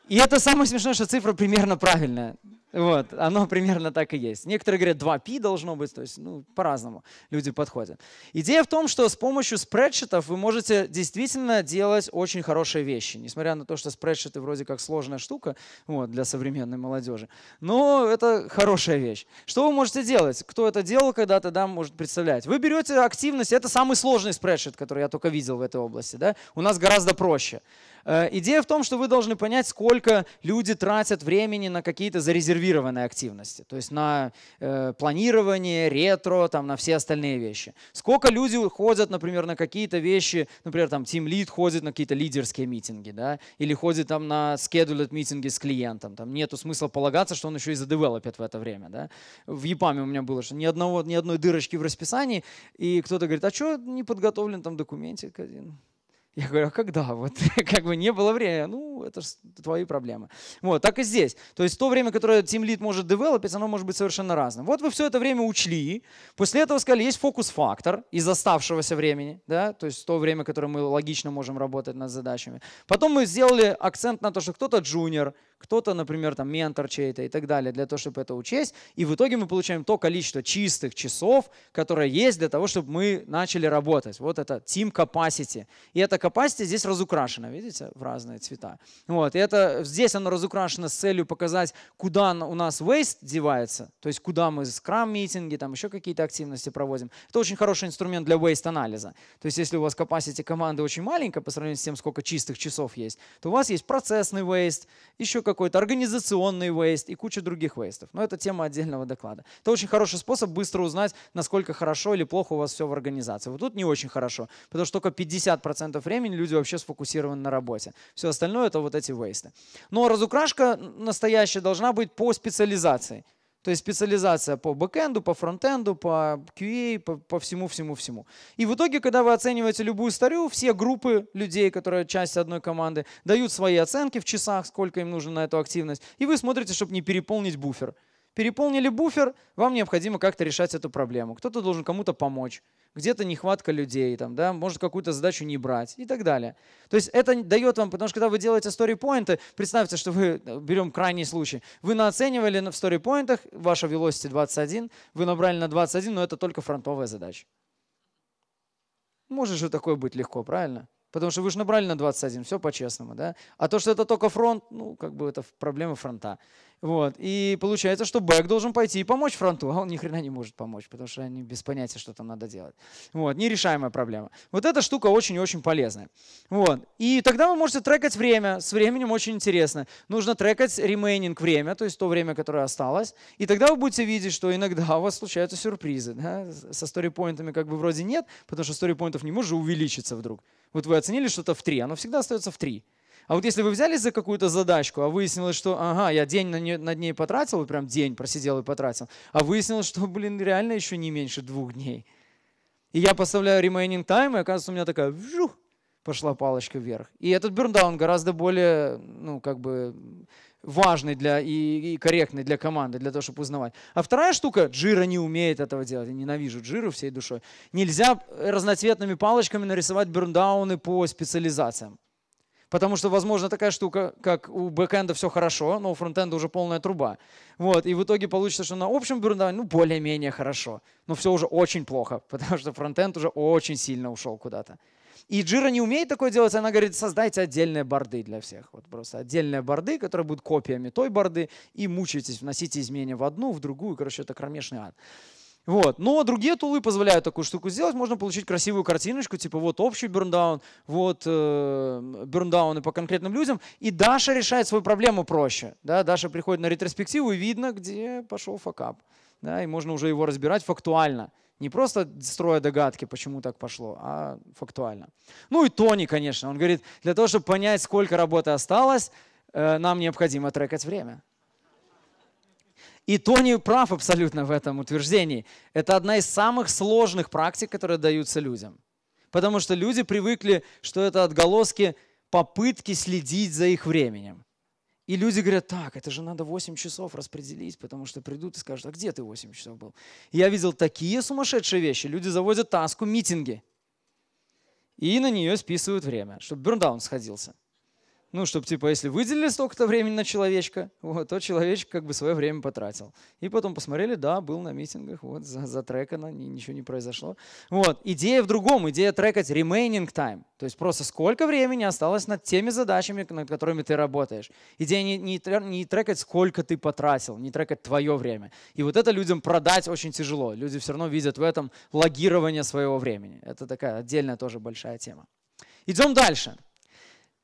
И это самое смешное, что цифра примерно правильная. Вот, оно примерно так и есть. Некоторые говорят, 2π должно быть, то есть, ну, по-разному люди подходят. Идея в том, что с помощью спредшитов вы можете действительно делать очень хорошие вещи, несмотря на то, что спредшиты вроде как сложная штука вот, для современной молодежи. Но это хорошая вещь. Что вы можете делать? Кто это делал когда-то, да, может представлять. Вы берете активность, это самый сложный спредшит, который я только видел в этой области, да, у нас гораздо проще. Э, идея в том, что вы должны понять, сколько люди тратят времени на какие-то зарезервированные зарезервированной активности, то есть на э, планирование, ретро, там, на все остальные вещи. Сколько люди ходят, например, на какие-то вещи, например, там, Team Lead ходит на какие-то лидерские митинги, да, или ходит там на scheduled митинги с клиентом, там, нету смысла полагаться, что он еще и задевелопит в это время, да. В ЕПАМе у меня было, что ни, одного, ни одной дырочки в расписании, и кто-то говорит, а что не подготовлен там документик один? Я говорю, а когда? Вот как бы не было времени. Ну, это твои проблемы. Вот, так и здесь. То есть то время, которое Team Lead может девелопить, оно может быть совершенно разным. Вот вы все это время учли. После этого сказали, есть фокус-фактор из оставшегося времени. Да? То есть то время, которое мы логично можем работать над задачами. Потом мы сделали акцент на то, что кто-то джуниор, кто-то, например, там ментор чей-то и так далее, для того, чтобы это учесть. И в итоге мы получаем то количество чистых часов, которое есть для того, чтобы мы начали работать. Вот это team capacity. И эта capacity здесь разукрашена, видите, в разные цвета. Вот, и это, здесь оно разукрашено с целью показать, куда у нас waste девается, то есть куда мы скрам-митинги, там еще какие-то активности проводим. Это очень хороший инструмент для waste-анализа. То есть если у вас capacity команды очень маленькая по сравнению с тем, сколько чистых часов есть, то у вас есть процессный waste, еще какой-то, организационный waste и куча других вейстов. Но это тема отдельного доклада. Это очень хороший способ быстро узнать, насколько хорошо или плохо у вас все в организации. Вот тут не очень хорошо, потому что только 50% времени люди вообще сфокусированы на работе. Все остальное это вот эти вейсты. Но разукрашка настоящая должна быть по специализации. То есть специализация по бэкенду, по фронтенду, по QA, по, по всему, всему, всему. И в итоге, когда вы оцениваете любую старю, все группы людей, которые часть одной команды, дают свои оценки в часах, сколько им нужно на эту активность, и вы смотрите, чтобы не переполнить буфер переполнили буфер, вам необходимо как-то решать эту проблему. Кто-то должен кому-то помочь, где-то нехватка людей, там, да, может какую-то задачу не брать и так далее. То есть это дает вам, потому что когда вы делаете стори поинты представьте, что вы, э, берем крайний случай, вы наоценивали в стори поинтах ваша velocity 21, вы набрали на 21, но это только фронтовая задача. Может же такое быть легко, правильно? Потому что вы же набрали на 21, все по-честному, да? А то, что это только фронт, ну, как бы это проблема фронта. Вот. И получается, что бэк должен пойти и помочь фронту, а он ни хрена не может помочь, потому что они без понятия, что там надо делать. Вот. Нерешаемая проблема. Вот эта штука очень-очень полезная. Вот. И тогда вы можете трекать время. С временем очень интересно. Нужно трекать ремейнинг время, то есть то время, которое осталось. И тогда вы будете видеть, что иногда у вас случаются сюрпризы. Да? Со сторипоинтами как бы вроде нет, потому что сторипоинтов не может увеличиться вдруг. Вот вы оценили что-то в 3, оно всегда остается в 3. А вот если вы взялись за какую-то задачку, а выяснилось, что ага, я день на нее, над ней потратил, вот прям день просидел и потратил, а выяснилось, что, блин, реально еще не меньше двух дней. И я поставляю remaining time, и оказывается, у меня такая вжух, пошла палочка вверх. И этот берндаун гораздо более, ну, как бы важный для, и, и корректный для команды, для того, чтобы узнавать. А вторая штука, Джира не умеет этого делать, я ненавижу Джиру всей душой. Нельзя разноцветными палочками нарисовать берндауны по специализациям. Потому что, возможно, такая штука, как у бэкэнда все хорошо, но у фронтенда уже полная труба. Вот, и в итоге получится, что на общем берндауне, ну, более-менее хорошо. Но все уже очень плохо, потому что фронтенд уже очень сильно ушел куда-то. И Джира не умеет такое делать, она говорит, создайте отдельные борды для всех. Вот просто отдельные борды, которые будут копиями той борды, и мучайтесь вносите изменения в одну, в другую, короче, это кромешный ад. Вот. Но другие тулы позволяют такую штуку сделать. Можно получить красивую картиночку, типа вот общий берндаун, вот э, берндауны по конкретным людям. И Даша решает свою проблему проще. Да? Даша приходит на ретроспективу и видно, где пошел факап. Да? И можно уже его разбирать фактуально. Не просто строя догадки, почему так пошло, а фактуально. Ну и Тони, конечно. Он говорит, для того, чтобы понять, сколько работы осталось, э, нам необходимо трекать время. И Тони прав абсолютно в этом утверждении. Это одна из самых сложных практик, которые даются людям. Потому что люди привыкли, что это отголоски попытки следить за их временем. И люди говорят, так, это же надо 8 часов распределить, потому что придут и скажут, а где ты 8 часов был? И я видел такие сумасшедшие вещи. Люди заводят таску, митинги. И на нее списывают время, чтобы берндаун сходился. Ну, чтобы, типа, если выделили столько-то времени на человечка, вот, то человечек как бы свое время потратил. И потом посмотрели, да, был на митингах, вот, за, за затрекано, ничего не произошло. Вот, идея в другом, идея трекать remaining time, то есть просто сколько времени осталось над теми задачами, над которыми ты работаешь. Идея не, не, не трекать, сколько ты потратил, не трекать твое время. И вот это людям продать очень тяжело. Люди все равно видят в этом логирование своего времени. Это такая отдельная тоже большая тема. Идем дальше.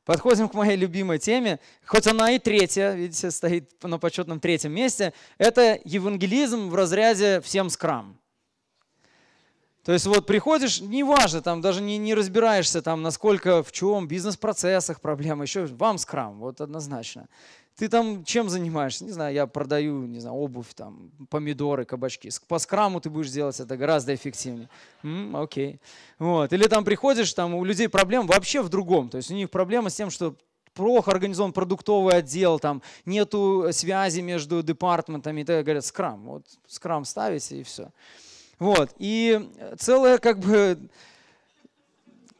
Подходим к моей любимой теме, хоть она и третья, видите, стоит на почетном третьем месте, это евангелизм в разряде «всем скрам». То есть вот приходишь, неважно, там даже не, не разбираешься, там насколько, в чем, бизнес-процессах проблема, еще вам скрам, вот однозначно. Ты там чем занимаешься? Не знаю, я продаю, не знаю, обувь, там, помидоры, кабачки. По скраму ты будешь делать это гораздо эффективнее. М-м, окей. Вот. Или там приходишь, там у людей проблем вообще в другом. То есть у них проблема с тем, что плохо организован продуктовый отдел, там нету связи между департаментами и так говорят, скрам, вот скрам ставите и все. Вот, и целая как бы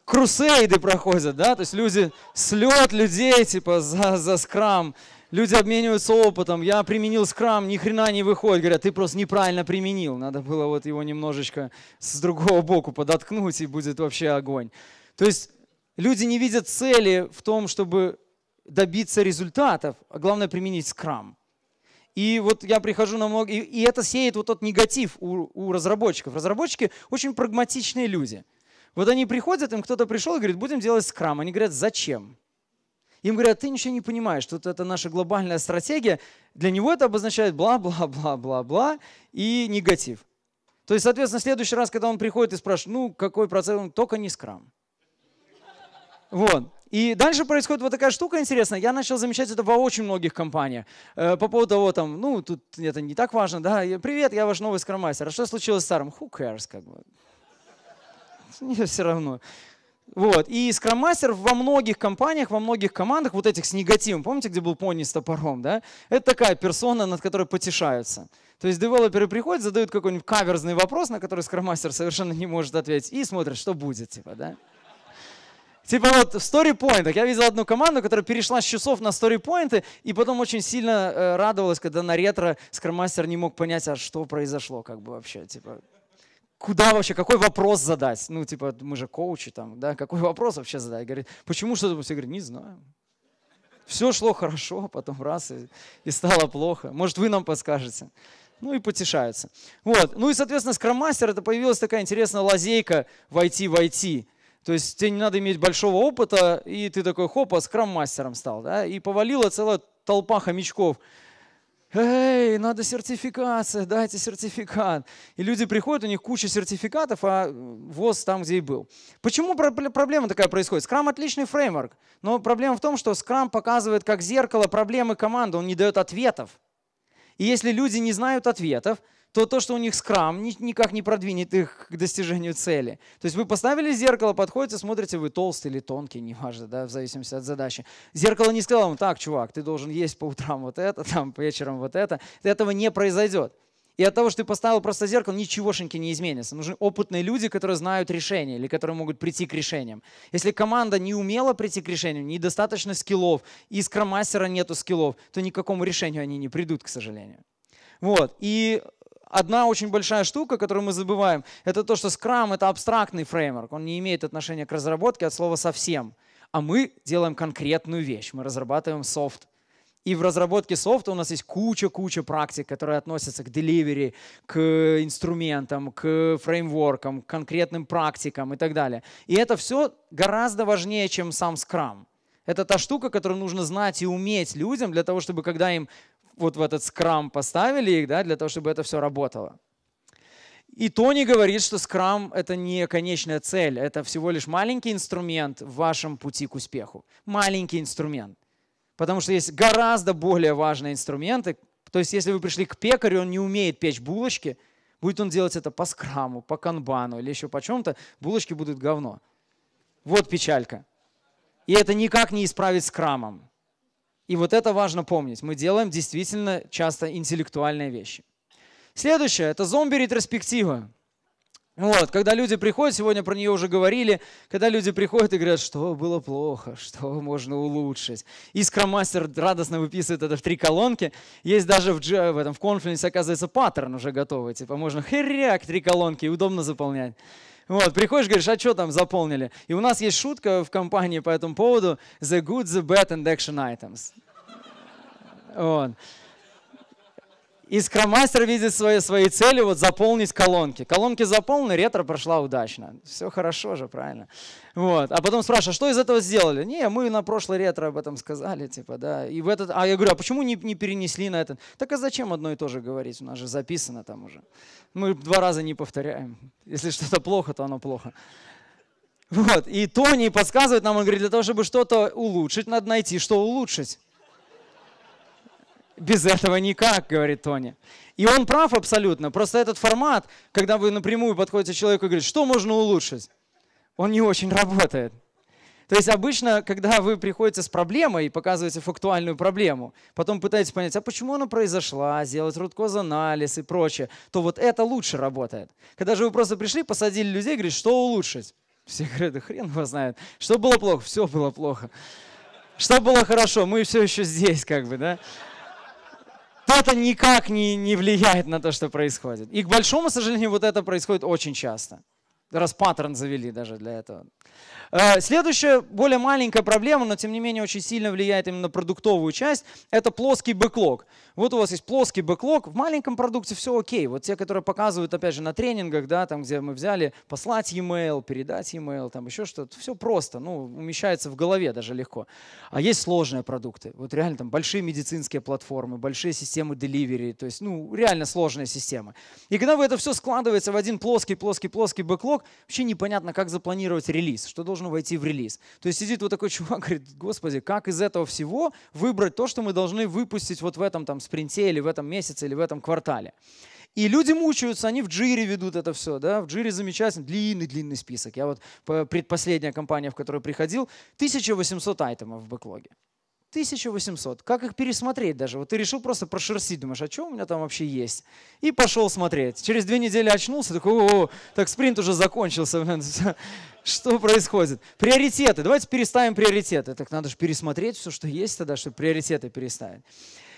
крусейды проходят, да, то есть люди, слет людей типа за, за скрам, Люди обмениваются опытом. Я применил скрам, ни хрена не выходит. Говорят, ты просто неправильно применил. Надо было вот его немножечко с другого боку подоткнуть, и будет вообще огонь. То есть люди не видят цели в том, чтобы добиться результатов, а главное применить скрам. И вот я прихожу на много... И, это сеет вот тот негатив у, у разработчиков. Разработчики очень прагматичные люди. Вот они приходят, им кто-то пришел и говорит, будем делать скрам. Они говорят, зачем? Им говорят, ты ничего не понимаешь, тут это наша глобальная стратегия. Для него это обозначает бла-бла-бла-бла-бла и негатив. То есть, соответственно, в следующий раз, когда он приходит и спрашивает, ну, какой процесс, он только не скрам. Вот. И дальше происходит вот такая штука интересная. Я начал замечать это во очень многих компаниях. Э, по поводу того, там, ну, тут это не так важно, да, привет, я ваш новый скромастер. А что случилось с старым? Who cares, как бы. Мне все равно. Вот. И скроммастер во многих компаниях, во многих командах, вот этих с негативом, помните, где был пони с топором, да? Это такая персона, над которой потешаются. То есть девелоперы приходят, задают какой-нибудь каверзный вопрос, на который скроммастер совершенно не может ответить, и смотрят, что будет, типа, да? Типа вот в сторипоинтах. Я видел одну команду, которая перешла с часов на сторипоинты, и потом очень сильно э, радовалась, когда на ретро скроммастер не мог понять, а что произошло, как бы вообще, типа, куда вообще, какой вопрос задать? Ну, типа, мы же коучи там, да, какой вопрос вообще задать? Говорит, почему что-то? Все говорят, не знаю. Все шло хорошо, а потом раз, и, и стало плохо. Может, вы нам подскажете? Ну и потешаются. Вот. Ну и, соответственно, скроммастер, это появилась такая интересная лазейка войти войти. То есть тебе не надо иметь большого опыта, и ты такой, хоп, а скрам-мастером стал. Да? И повалила целая толпа хомячков эй, надо сертификация, дайте сертификат. И люди приходят, у них куча сертификатов, а э, ВОЗ там, где и был. Почему проблема такая происходит? Scrum отличный фреймворк, но проблема в том, что Scrum показывает как зеркало проблемы команды, он не дает ответов. И если люди не знают ответов, то то, что у них скрам, никак не продвинет их к достижению цели. То есть вы поставили зеркало, подходите, смотрите, вы толстый или тонкий, неважно, да, в зависимости от задачи. Зеркало не сказало вам, так, чувак, ты должен есть по утрам вот это, там, вечером вот это. Этого не произойдет. И от того, что ты поставил просто зеркало, ничегошеньки не изменится. Нужны опытные люди, которые знают решение или которые могут прийти к решениям. Если команда не умела прийти к решению, недостаточно скиллов, и скромастера нету скиллов, то никакому решению они не придут, к сожалению. Вот. И одна очень большая штука, которую мы забываем, это то, что Scrum — это абстрактный фреймворк. Он не имеет отношения к разработке от слова «совсем». А мы делаем конкретную вещь. Мы разрабатываем софт. И в разработке софта у нас есть куча-куча практик, которые относятся к delivery, к инструментам, к фреймворкам, к конкретным практикам и так далее. И это все гораздо важнее, чем сам Scrum. Это та штука, которую нужно знать и уметь людям для того, чтобы когда им вот в этот скрам поставили их, да, для того, чтобы это все работало. И Тони говорит, что скрам — это не конечная цель, это всего лишь маленький инструмент в вашем пути к успеху. Маленький инструмент. Потому что есть гораздо более важные инструменты. То есть если вы пришли к пекарю, он не умеет печь булочки, будет он делать это по скраму, по канбану или еще по чем-то, булочки будут говно. Вот печалька. И это никак не исправить скрамом. И вот это важно помнить. Мы делаем действительно часто интеллектуальные вещи. Следующее – это зомби-ретроспектива. Вот, когда люди приходят, сегодня про нее уже говорили, когда люди приходят и говорят, что было плохо, что можно улучшить. Искромастер радостно выписывает это в три колонки. Есть даже в, в этом в конфликте, оказывается, паттерн уже готовый. Типа можно херяк три колонки, удобно заполнять. Вот, приходишь, говоришь, а что там заполнили? И у нас есть шутка в компании по этому поводу. The good, the bad and action items. Вот. И скромастер видит свои, свои цели, вот заполнить колонки. Колонки заполнены, ретро прошла удачно. Все хорошо же, правильно? Вот. А потом спрашивают, а что из этого сделали? Не, мы на прошлой ретро об этом сказали, типа, да. И в этот... А я говорю, а почему не, не перенесли на этот? Так а зачем одно и то же говорить? У нас же записано там уже. Мы два раза не повторяем. Если что-то плохо, то оно плохо. Вот. И Тони подсказывает нам, он говорит, для того, чтобы что-то улучшить, надо найти, что улучшить без этого никак, говорит Тони. И он прав абсолютно. Просто этот формат, когда вы напрямую подходите к человеку и говорите, что можно улучшить, он не очень работает. То есть обычно, когда вы приходите с проблемой и показываете фактуальную проблему, потом пытаетесь понять, а почему она произошла, сделать рудкоз-анализ и прочее, то вот это лучше работает. Когда же вы просто пришли, посадили людей, говорите, что улучшить? Все говорят, да хрен его знает. Что было плохо? Все было плохо. Что было хорошо? Мы все еще здесь, как бы, да? это никак не, не влияет на то, что происходит. И, к большому сожалению, вот это происходит очень часто. Раз паттерн завели даже для этого. Э, следующая, более маленькая проблема, но тем не менее очень сильно влияет именно на продуктовую часть, это плоский бэклог. Вот у вас есть плоский бэклог, в маленьком продукте все окей. Вот те, которые показывают, опять же, на тренингах, да, там, где мы взяли, послать e-mail, передать e-mail, там еще что-то, все просто, ну, умещается в голове даже легко. А есть сложные продукты, вот реально там большие медицинские платформы, большие системы delivery, то есть, ну, реально сложные системы. И когда вы это все складывается в один плоский, плоский, плоский бэклог, вообще непонятно, как запланировать релиз, что должно войти в релиз. То есть сидит вот такой чувак, говорит, господи, как из этого всего выбрать то, что мы должны выпустить вот в этом там спринте или в этом месяце или в этом квартале. И люди мучаются, они в джире ведут это все, да, в джире замечательно, длинный-длинный список. Я вот предпоследняя компания, в которую приходил, 1800 айтемов в бэклоге. 1800. Как их пересмотреть даже? Вот ты решил просто прошерстить, думаешь, а что у меня там вообще есть? И пошел смотреть. Через две недели очнулся, такой, о, так спринт уже закончился. Что происходит? Приоритеты. Давайте переставим приоритеты. Так надо же пересмотреть все, что есть тогда, чтобы приоритеты переставить.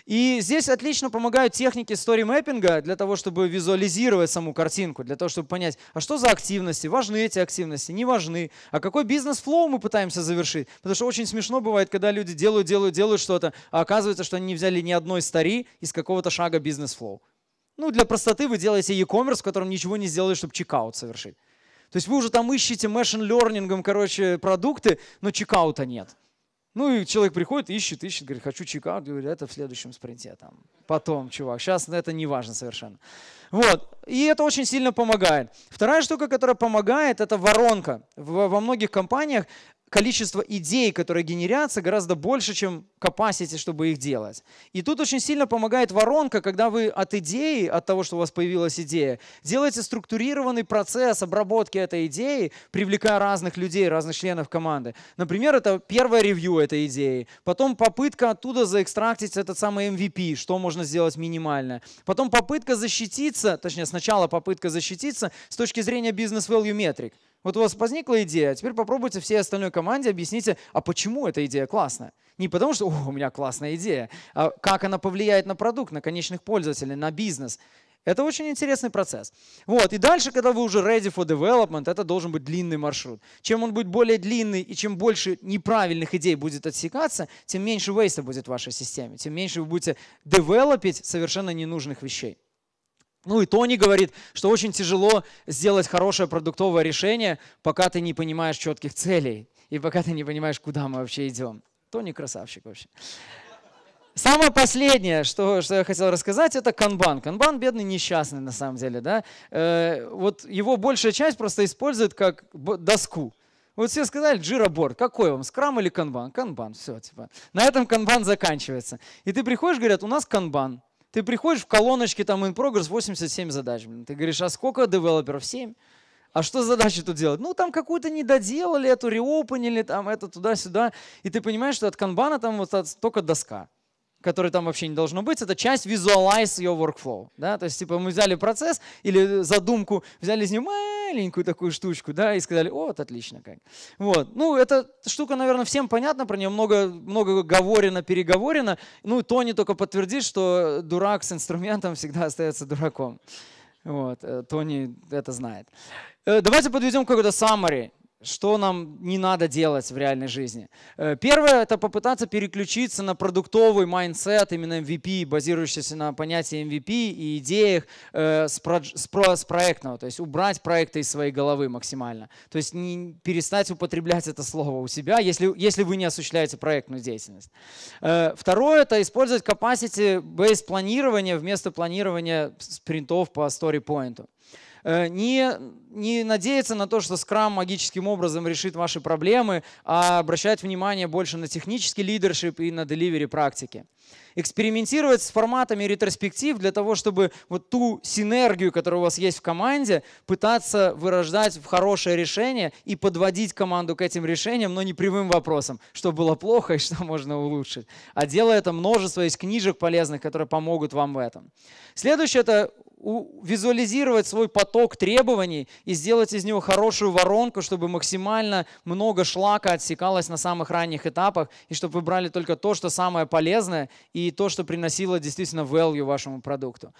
И здесь отлично помогают техники сторимэппинга для того, чтобы визуализировать саму картинку, для того, чтобы понять, а что за активности, важны эти активности, не важны, а какой бизнес-флоу мы пытаемся завершить. Потому что очень смешно бывает, когда люди делают, делают, делают что-то, а оказывается, что они не взяли ни одной стари из какого-то шага бизнес-флоу. Ну, для простоты вы делаете e-commerce, в котором ничего не сделали, чтобы чекаут совершить. То есть вы уже там ищете машин лернингом, короче, продукты, но чекаута нет. Ну и человек приходит, ищет, ищет, говорит, хочу чекаут, говорит, это в следующем спринте, а там, потом, чувак, сейчас ну, это не важно совершенно. Вот, и это очень сильно помогает. Вторая штука, которая помогает, это воронка. Во многих компаниях количество идей, которые генерятся, гораздо больше, чем capacity, чтобы их делать. И тут очень сильно помогает воронка, когда вы от идеи, от того, что у вас появилась идея, делаете структурированный процесс обработки этой идеи, привлекая разных людей, разных членов команды. Например, это первое ревью этой идеи, потом попытка оттуда заэкстрактить этот самый MVP, что можно сделать минимально, потом попытка защититься, точнее сначала попытка защититься с точки зрения бизнес-value метрик. Вот у вас возникла идея, теперь попробуйте всей остальной команде объясните, а почему эта идея классная. Не потому что, у меня классная идея, а как она повлияет на продукт, на конечных пользователей, на бизнес. Это очень интересный процесс. Вот. И дальше, когда вы уже ready for development, это должен быть длинный маршрут. Чем он будет более длинный и чем больше неправильных идей будет отсекаться, тем меньше вейста будет в вашей системе, тем меньше вы будете девелопить совершенно ненужных вещей. Ну и Тони говорит, что очень тяжело сделать хорошее продуктовое решение, пока ты не понимаешь четких целей и пока ты не понимаешь, куда мы вообще идем. Тони красавчик вообще. Самое последнее, что, что я хотел рассказать, это канбан. Канбан бедный несчастный на самом деле. Да? Э, вот его большая часть просто использует как доску. Вот все сказали джироборд. Какой вам, скрам или канбан? Канбан, все, типа. На этом канбан заканчивается. И ты приходишь, говорят, у нас канбан. Ты приходишь в колоночке, там in progress 87 задач. Блин. Ты говоришь, а сколько девелоперов? 7. А что задачи тут делать? Ну, там какую-то не доделали, эту реопенили, там это туда-сюда. И ты понимаешь, что от канбана там вот только доска который там вообще не должно быть, это часть visualize your workflow. Да? То есть, типа, мы взяли процесс или задумку, взяли из нее маленькую такую штучку, да, и сказали, о, вот отлично как. Вот. Ну, эта штука, наверное, всем понятна, про нее много, много говорено, переговорено. Ну, Тони только подтвердит, что дурак с инструментом всегда остается дураком. Вот, э, Тони это знает. Э, давайте подведем какой-то summary что нам не надо делать в реальной жизни. Э, первое – это попытаться переключиться на продуктовый майндсет, именно MVP, базирующийся на понятии MVP и идеях э, с, про, с, про, с проектного, то есть убрать проекты из своей головы максимально. То есть не перестать употреблять это слово у себя, если, если вы не осуществляете проектную деятельность. Э, второе – это использовать capacity-based планирование вместо планирования спринтов по story-point. Э, не, не надеяться на то, что скрам магическим образом решит ваши проблемы, а обращать внимание больше на технический лидершип и на деливери практики. Экспериментировать с форматами ретроспектив для того, чтобы вот ту синергию, которая у вас есть в команде, пытаться вырождать в хорошее решение и подводить команду к этим решениям, но не прямым вопросом, что было плохо и что можно улучшить. А делая это множество есть книжек полезных, которые помогут вам в этом. Следующее — это визуализировать свой поток требований и сделать из него хорошую воронку, чтобы максимально много шлака отсекалось на самых ранних этапах, и чтобы вы брали только то, что самое полезное, и то, что приносило действительно value вашему продукту.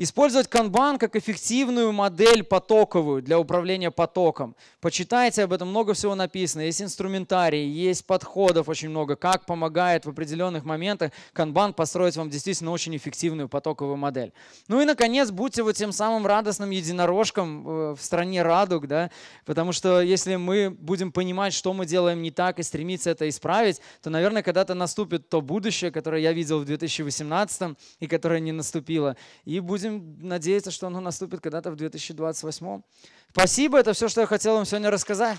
Использовать канбан как эффективную модель потоковую для управления потоком. Почитайте, об этом много всего написано. Есть инструментарий, есть подходов очень много, как помогает в определенных моментах канбан построить вам действительно очень эффективную потоковую модель. Ну и, наконец, будьте вот тем самым радостным единорожком э, в стране радуг, да, потому что если мы будем понимать, что мы делаем не так и стремиться это исправить, то, наверное, когда-то наступит то будущее, которое я видел в 2018 и которое не наступило, и будем будем надеяться, что оно наступит когда-то в 2028. Спасибо, это все, что я хотел вам сегодня рассказать.